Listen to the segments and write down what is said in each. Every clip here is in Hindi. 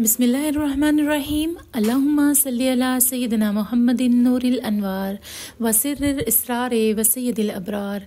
बसमीम अल्ला सैदना महमदिन नूरअनवार वसर इसरार वसैदिल अबरार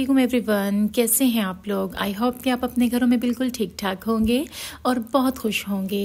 एवरी वन कैसे हैं आप लोग आई होप कि आप अपने घरों में बिल्कुल ठीक ठाक होंगे और बहुत खुश होंगे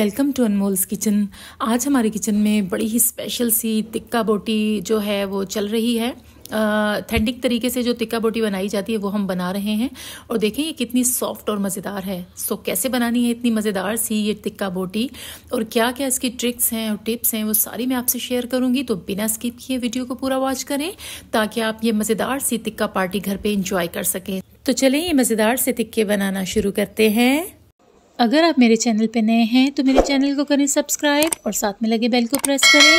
वेलकम टू अनमोल्स किचन आज हमारे किचन में बड़ी ही स्पेशल सी तिक्का बोटी जो है वो चल रही है ऑथेंटिक तरीके से जो तिक्का बोटी बनाई जाती है वो हम बना रहे हैं और देखें ये कितनी सॉफ्ट और मज़ेदार है सो कैसे बनानी है इतनी मज़ेदार सी ये टिक्का बोटी और क्या क्या इसकी ट्रिक्स हैं और टिप्स हैं वो सारी मैं आपसे शेयर करूँगी तो बिना स्किप किए वीडियो को पूरा वॉच करें ताकि आप ये मज़ेदार सी तिक्का पार्टी घर पर इंजॉय कर सकें तो चलें ये मज़ेदार से तिक्के बनाना शुरू करते हैं अगर आप मेरे चैनल पर नए हैं तो मेरे चैनल को करें सब्सक्राइब और साथ में लगे बेल को प्रेस करें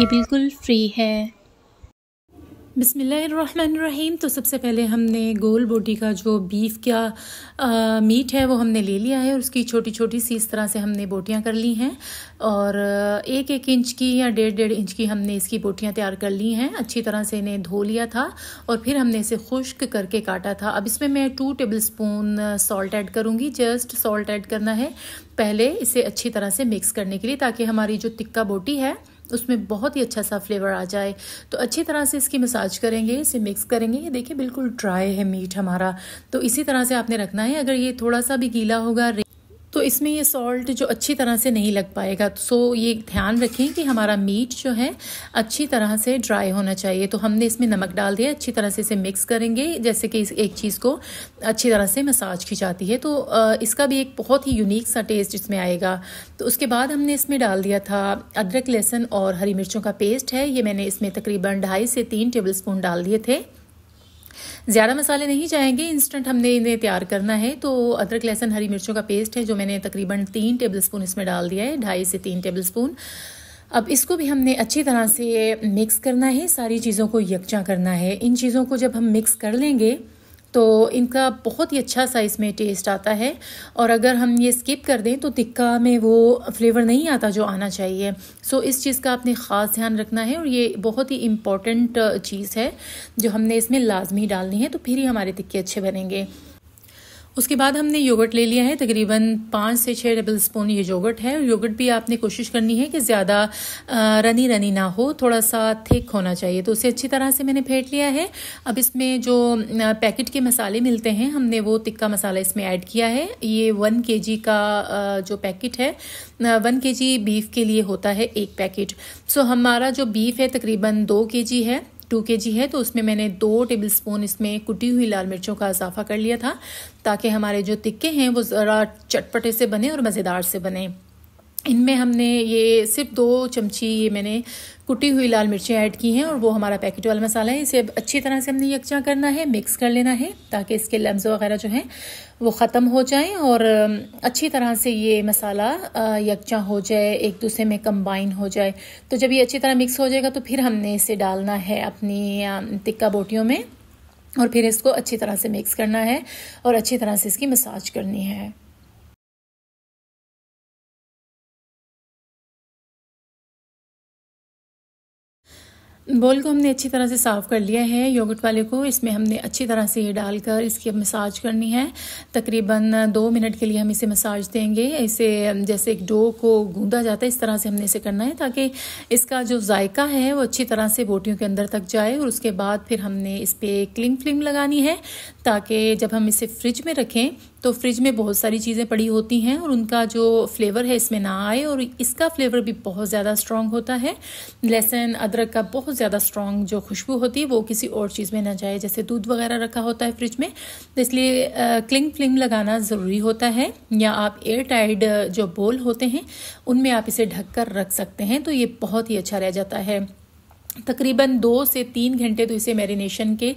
ये बिल्कुल फ्री है बिसमीम तो सबसे पहले हमने गोल बोटी का जो बीफ का मीट है वो हमने ले लिया है और उसकी छोटी छोटी सी इस तरह से हमने बोटियाँ कर ली हैं और एक एक इंच की या डेढ़ डेढ़ इंच की हमने इसकी बोटियाँ तैयार कर ली हैं अच्छी तरह से इन्हें धो लिया था और फिर हमने इसे खुश्क करके काटा था अब इसमें मैं two tablespoon salt add करूँगी जस्ट सॉल्ट ऐड करना है पहले इसे अच्छी तरह से मिक्स करने के लिए ताकि हमारी जो तिक्का बोटी है उसमें बहुत ही अच्छा सा फ्लेवर आ जाए तो अच्छी तरह से इसकी मसाज करेंगे इसे मिक्स करेंगे ये देखिए बिल्कुल ड्राई है मीट हमारा तो इसी तरह से आपने रखना है अगर ये थोड़ा सा भी गीला होगा तो इसमें ये सॉल्ट जो अच्छी तरह से नहीं लग पाएगा तो सो ये ध्यान रखें कि हमारा मीट जो है अच्छी तरह से ड्राई होना चाहिए तो हमने इसमें नमक डाल दिया अच्छी तरह से इसे मिक्स करेंगे जैसे कि इस एक चीज़ को अच्छी तरह से मसाज की जाती है तो इसका भी एक बहुत ही यूनिक सा टेस्ट इसमें आएगा तो उसके बाद हमने इसमें डाल दिया था अदरक लहसुन और हरी मिर्चों का पेस्ट है ये मैंने इसमें तकरीबन ढाई से तीन टेबल स्पून डाल दिए थे ज़्यादा मसाले नहीं जाएंगे इंस्टेंट हमने इन्हें तैयार करना है तो अदरक लहसुन हरी मिर्चों का पेस्ट है जो मैंने तकरीबन तीन टेबल स्पून इसमें डाल दिया है ढाई से तीन टेबल स्पून अब इसको भी हमने अच्छी तरह से मिक्स करना है सारी चीज़ों को यकजा करना है इन चीज़ों को जब हम मिक्स कर लेंगे तो इनका बहुत ही अच्छा सा इसमें टेस्ट आता है और अगर हम ये स्किप कर दें तो तिक्का में वो फ्लेवर नहीं आता जो आना चाहिए सो इस चीज़ का आपने ख़ास ध्यान रखना है और ये बहुत ही इम्पॉर्टेंट चीज़ है जो हमने इसमें लाजमी डालनी है तो फिर ही हमारे तिक्के अच्छे बनेंगे उसके बाद हमने योगर्ट ले लिया है तकरीबन पाँच से छः टेबल स्पून ये योगर्ट है योगर्ट भी आपने कोशिश करनी है कि ज़्यादा रनी रनी ना हो थोड़ा सा थिक होना चाहिए तो उसे अच्छी तरह से मैंने फेंट लिया है अब इसमें जो पैकेट के मसाले मिलते हैं हमने वो टिक्का मसाला इसमें ऐड किया है ये वन के का जो पैकेट है वन के बीफ के लिए होता है एक पैकेट सो हमारा जो बीफ है तकरीबन दो के है टू के जी है तो उसमें मैंने दो टेबल स्पून इसमें कुटी हुई लाल मिर्चों का इजाफा कर लिया था ताकि हमारे जो तिक्के हैं वो ज़रा चटपटे से बने और मज़ेदार से बने इनमें हमने ये सिर्फ दो चमची ये मैंने कुटी हुई लाल मिर्चें ऐड की हैं और वो हमारा पैकेट वाला मसाला है इसे अब अच्छी तरह से हमने यकजा करना है मिक्स कर लेना है ताकि इसके लम्ब वगैरह जो हैं वो ख़त्म हो जाएं और अच्छी तरह से ये मसाला यकजा हो जाए एक दूसरे में कंबाइन हो जाए तो जब ये अच्छी तरह मिक्स हो जाएगा तो फिर हमने इसे डालना है अपनी तिक्का बोटियों में और फिर इसको अच्छी तरह से मिक्स करना है और अच्छी तरह से इसकी मसाज करनी है बोल को हमने अच्छी तरह से साफ़ कर लिया है योगर्ट वाले को इसमें हमने अच्छी तरह से ये डालकर इसकी मसाज करनी है तकरीबन दो मिनट के लिए हम इसे मसाज देंगे इसे जैसे एक डो को गूंदा जाता है इस तरह से हमने इसे करना है ताकि इसका जो जायका है वो अच्छी तरह से बोटियों के अंदर तक जाए और उसके बाद फिर हमने इस पर क्लिंग फ्लिंग लगानी है ताकि जब हम इसे फ्रिज में रखें तो फ्रिज में बहुत सारी चीज़ें पड़ी होती हैं और उनका जो फ्लेवर है इसमें ना आए और इसका फ्लेवर भी बहुत ज़्यादा स्ट्रॉन्ग होता है लहसुन अदरक का बहुत ज़्यादा स्ट्रॉन्ग जो खुशबू होती है वो किसी और चीज़ में ना जाए जैसे दूध वगैरह रखा होता है फ्रिज में तो इसलिए क्लिंग फ्लिंग लगाना ज़रूरी होता है या आप एयर टाइड जो बोल होते हैं उनमें आप इसे ढक कर रख सकते हैं तो ये बहुत ही अच्छा रह जाता है तकरीबन दो से तीन घंटे तो इसे मैरिनेशन के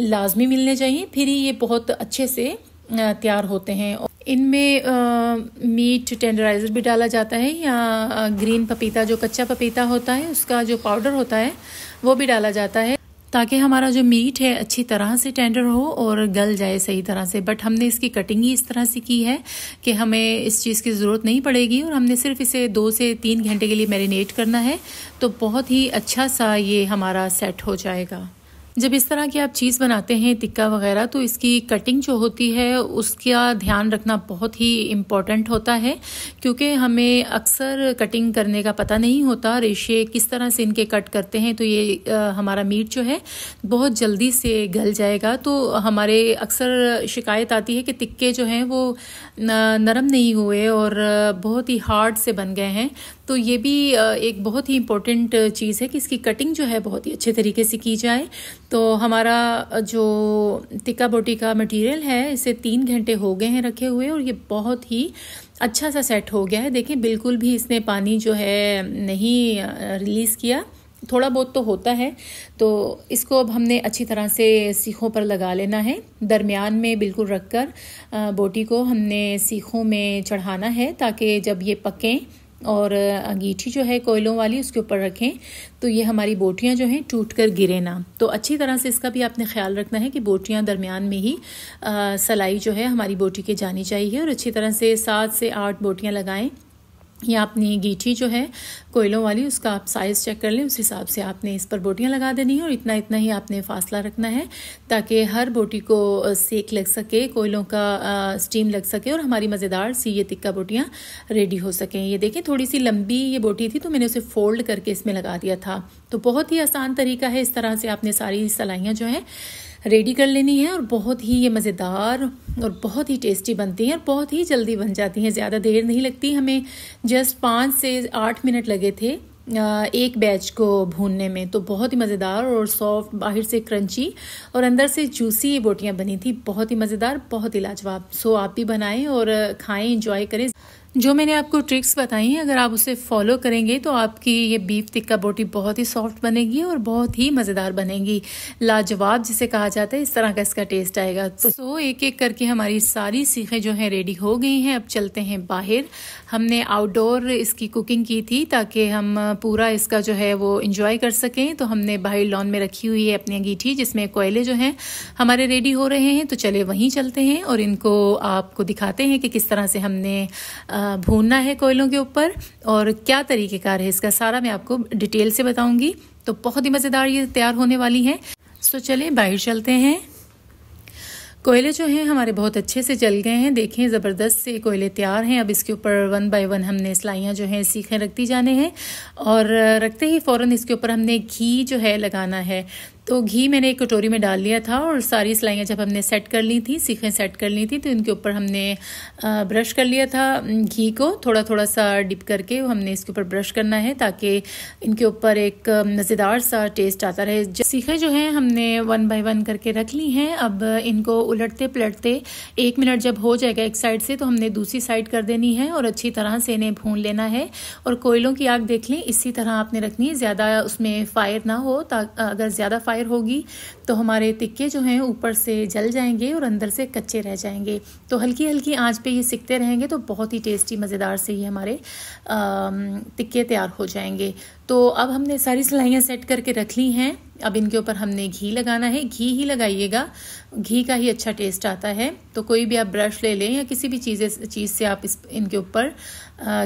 लाजमी मिलने चाहिए फिर ही ये बहुत अच्छे से तैयार होते हैं और इनमें मीट टेंडराइज़र भी डाला जाता है या ग्रीन पपीता जो कच्चा पपीता होता है उसका जो पाउडर होता है वो भी डाला जाता है ताकि हमारा जो मीट है अच्छी तरह से टेंडर हो और गल जाए सही तरह से बट हमने इसकी कटिंग ही इस तरह से की है कि हमें इस चीज़ की ज़रूरत नहीं पड़ेगी और हमने सिर्फ इसे दो से तीन घंटे के लिए मैरिनेट करना है तो बहुत ही अच्छा सा ये हमारा सेट हो जाएगा जब इस तरह की आप चीज़ बनाते हैं टिक्का वगैरह तो इसकी कटिंग जो होती है उसका ध्यान रखना बहुत ही इम्पॉर्टेंट होता है क्योंकि हमें अक्सर कटिंग करने का पता नहीं होता रेशे किस तरह से इनके कट करते हैं तो ये आ, हमारा मीट जो है बहुत जल्दी से गल जाएगा तो हमारे अक्सर शिकायत आती है कि टिक्के जो हैं वो नरम नहीं हुए और बहुत ही हार्ड से बन गए हैं तो ये भी एक बहुत ही इम्पोर्टेंट चीज़ है कि इसकी कटिंग जो है बहुत ही अच्छे तरीके से की जाए तो हमारा जो टिक्का बोटी का मटेरियल है इसे तीन घंटे हो गए हैं रखे हुए और ये बहुत ही अच्छा सा सेट हो गया है देखें बिल्कुल भी इसने पानी जो है नहीं रिलीज़ किया थोड़ा बहुत तो होता है तो इसको अब हमने अच्छी तरह से सीखों पर लगा लेना है दरमियान में बिल्कुल रख कर बोटी को हमने सीखों में चढ़ाना है ताकि जब ये पकें और अंगीठी जो है कोयलों वाली उसके ऊपर रखें तो ये हमारी बोटियाँ जो हैं टूट कर गिरे ना तो अच्छी तरह से इसका भी आपने ख्याल रखना है कि बोटियाँ दरमियान में ही आ, सलाई जो है हमारी बोटी के जानी चाहिए और अच्छी तरह से सात से आठ बोटियाँ लगाएं या अपनी गीठी जो है कोयलों वाली उसका आप साइज़ चेक कर लें उस हिसाब से आपने इस पर बोटियाँ लगा देनी है और इतना इतना ही आपने फासला रखना है ताकि हर बोटी को सेक लग सके कोयलों का स्टीम लग सके और हमारी मज़ेदार सी ये तिक्का बोटियाँ रेडी हो सकें ये देखें थोड़ी सी लंबी ये बोटी थी तो मैंने उसे फोल्ड करके इसमें लगा दिया था तो बहुत ही आसान तरीका है इस तरह से आपने सारी सलाइयाँ जो हैं रेडी कर लेनी है और बहुत ही ये मज़ेदार और बहुत ही टेस्टी बनती हैं और बहुत ही जल्दी बन जाती हैं ज़्यादा देर नहीं लगती हमें जस्ट पाँच से आठ मिनट लगे थे एक बैच को भूनने में तो बहुत ही मज़ेदार और सॉफ्ट बाहर से क्रंची और अंदर से जूसी ये बोटियाँ बनी थी बहुत ही मज़ेदार बहुत ही लाजवाब सो आप भी बनाएं और खाएं इंजॉय करें जो मैंने आपको ट्रिक्स बताई हैं अगर आप उसे फॉलो करेंगे तो आपकी ये बीफ टिक्का बोटी बहुत ही सॉफ्ट बनेगी और बहुत ही मज़ेदार बनेगी लाजवाब जिसे कहा जाता है इस तरह का इसका टेस्ट आएगा तो सो एक एक करके हमारी सारी सीखें जो हैं रेडी हो गई हैं अब चलते हैं बाहर हमने आउटडोर इसकी कुकिंग की थी ताकि हम पूरा इसका जो है वो इंजॉय कर सकें तो हमने बाहर लॉन में रखी हुई है अपनी अंगीठी जिसमें कोयले जो हैं हमारे रेडी हो रहे हैं तो चले वहीं चलते हैं और इनको आपको दिखाते हैं कि किस तरह से हमने भूनना है कोयलों के ऊपर और क्या तरीक़ेकार है इसका सारा मैं आपको डिटेल से बताऊंगी तो बहुत ही मज़ेदार ये तैयार होने वाली है सो चले बाहर चलते हैं कोयले जो हैं हमारे बहुत अच्छे से जल गए हैं देखें ज़बरदस्त से कोयले तैयार हैं अब इसके ऊपर वन बाय वन हमने सिलाइयाँ जो हैं सीखें रखती जाने हैं और रखते ही फ़ौरन इसके ऊपर हमने घी जो है लगाना है तो घी मैंने एक कटोरी में डाल लिया था और सारी सिलाइयाँ जब हमने सेट कर ली थी सीखें सेट कर ली थी तो इनके ऊपर हमने ब्रश कर लिया था घी को थोड़ा थोड़ा सा डिप करके हमने इसके ऊपर ब्रश करना है ताकि इनके ऊपर एक मज़ेदार सा टेस्ट आता रहे सीखें जो हैं हमने वन बाय वन करके रख ली हैं अब इनको उलटते पलटते एक मिनट जब हो जाएगा एक साइड से तो हमने दूसरी साइड कर देनी है और अच्छी तरह से इन्हें भून लेना है और कोयलों की आग देख लें इसी तरह आपने रखनी है ज़्यादा उसमें फायर ना हो अगर ज़्यादा फायर फायर होगी तो हमारे तिक्के जो हैं ऊपर से जल जाएंगे और अंदर से कच्चे रह जाएंगे तो हल्की हल्की आंच पे ये सिकते रहेंगे तो बहुत ही टेस्टी मज़ेदार से ये हमारे तिक्के तैयार हो जाएंगे तो अब हमने सारी सिलाइयाँ सेट करके रख ली हैं अब इनके ऊपर हमने घी लगाना है घी ही लगाइएगा घी का ही अच्छा टेस्ट आता है तो कोई भी आप ब्रश ले लें या किसी भी चीज़ चीज़ से आप इस इनके ऊपर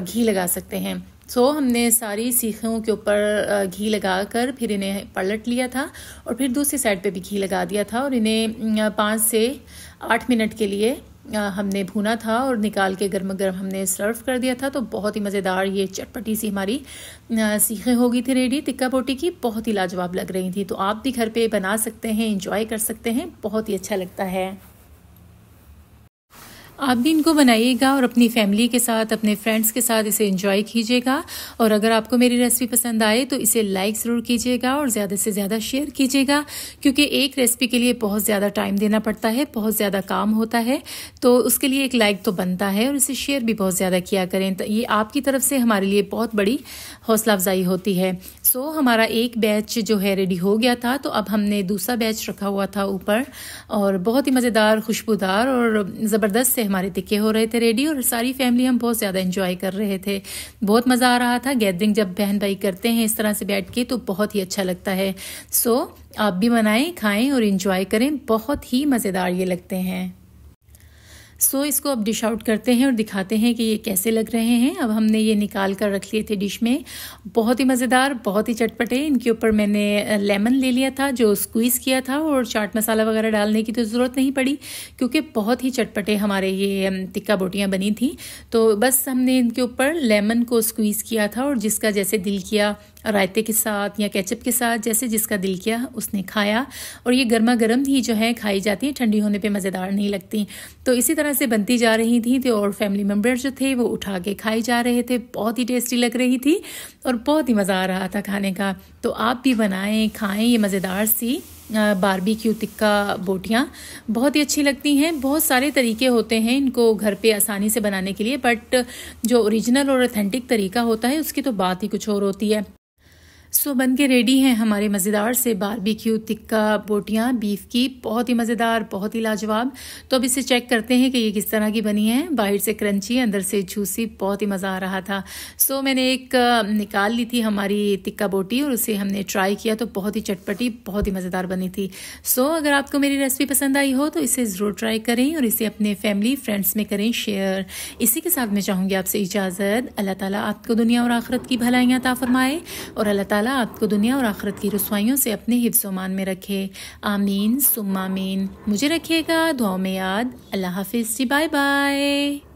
घी लगा सकते हैं सो तो so, हमने सारी सीखों के ऊपर घी लगा कर फिर इन्हें पलट लिया था और फिर दूसरी साइड पे भी घी लगा दिया था और इन्हें पाँच से आठ मिनट के लिए हमने भुना था और निकाल के गर्म गर्म हमने सर्व कर दिया था तो बहुत ही मज़ेदार ये चटपटी सी हमारी सीखें हो गई थी रेडी टिक्का बोटी की बहुत ही लाजवाब लग रही थी तो आप भी घर पे बना सकते हैं इंजॉय कर सकते हैं बहुत ही अच्छा लगता है आप भी इनको बनाइएगा और अपनी फैमिली के साथ अपने फ्रेंड्स के साथ इसे इंजॉय कीजिएगा और अगर आपको मेरी रेसिपी पसंद आए तो इसे लाइक ज़रूर कीजिएगा और ज़्यादा से ज़्यादा शेयर कीजिएगा क्योंकि एक रेसिपी के लिए बहुत ज़्यादा टाइम देना पड़ता है बहुत ज़्यादा काम होता है तो उसके लिए एक लाइक तो बनता है और इसे शेयर भी बहुत ज़्यादा किया करें तो ये आपकी तरफ से हमारे लिए बहुत बड़ी हौसला अफजाई होती है सो so, हमारा एक बैच जो है रेडी हो गया था तो अब हमने दूसरा बैच रखा हुआ था ऊपर और बहुत ही मज़ेदार खुशबूदार और ज़बरदस्त से हमारे तिक्के हो रहे थे रेडी और सारी फैमिली हम बहुत ज़्यादा इंजॉय कर रहे थे बहुत मज़ा आ रहा था गैदरिंग जब बहन भाई करते हैं इस तरह से बैठ के तो बहुत ही अच्छा लगता है सो आप भी बनाएं खाएं और इन्जॉय करें बहुत ही मज़ेदार ये लगते हैं सो इसको अब डिश आउट करते हैं और दिखाते हैं कि ये कैसे लग रहे हैं अब हमने ये निकाल कर रख लिए थे डिश में बहुत ही मज़ेदार बहुत ही चटपटे इनके ऊपर मैंने लेमन ले लिया था जो स्क्वीज़ किया था और चाट मसाला वगैरह डालने की तो ज़रूरत नहीं पड़ी क्योंकि बहुत ही चटपटे हमारे ये टिक्का बोटियाँ बनी थी तो बस हमने इनके ऊपर लेमन को स्क्वीज़ किया था और जिसका जैसे दिल किया रायते के साथ या केचप के साथ जैसे जिसका दिल किया उसने खाया और ये गर्मा गर्म ही जो है खाई जाती है ठंडी होने पे मज़ेदार नहीं लगती तो इसी तरह से बनती जा रही थी तो और फैमिली मेम्बर जो थे वो उठा के खाए जा रहे थे बहुत ही टेस्टी लग रही थी और बहुत ही मज़ा आ रहा था खाने का तो आप भी बनाएं खाएं ये मज़ेदार सी बारबी क्यू टिक्का बोटियाँ बहुत ही अच्छी लगती हैं बहुत सारे तरीके होते हैं इनको घर पे आसानी से बनाने के लिए बट जो ओरिजिनल और ऑथेंटिक तरीका होता है उसकी तो बात ही कुछ और होती है सो बन के रेडी हैं हमारे मज़ेदार से बारबेक्यू टिक्का बोटियाँ बीफ की बहुत ही मज़ेदार बहुत ही लाजवाब तो अब इसे चेक करते हैं कि ये किस तरह की बनी है बाहर से क्रंची अंदर से जूसी बहुत ही मज़ा आ रहा था सो मैंने एक निकाल ली थी हमारी टिक्का बोटी और उसे हमने ट्राई किया तो बहुत ही चटपटी बहुत ही मज़ेदार बनी थी सो अगर आपको मेरी रेसिपी पसंद आई हो तो इसे ज़रूर ट्राई करें और इसे अपने फैमिली फ्रेंड्स में करें शेयर इसी के साथ मैं चाहूँगी आपसे इजाज़त अल्लाह ताली आपको दुनिया और आखरत की भलाइयाँ ताफरमाए और अल्लाह ताला आपको दुनिया और आखरत की रसवाइयों से अपने हिफ्समान में रखे आमीन सुमामीन मुझे रखिएगा दुआओं में याद अल्लाह हाफिज़ जी बाय बाय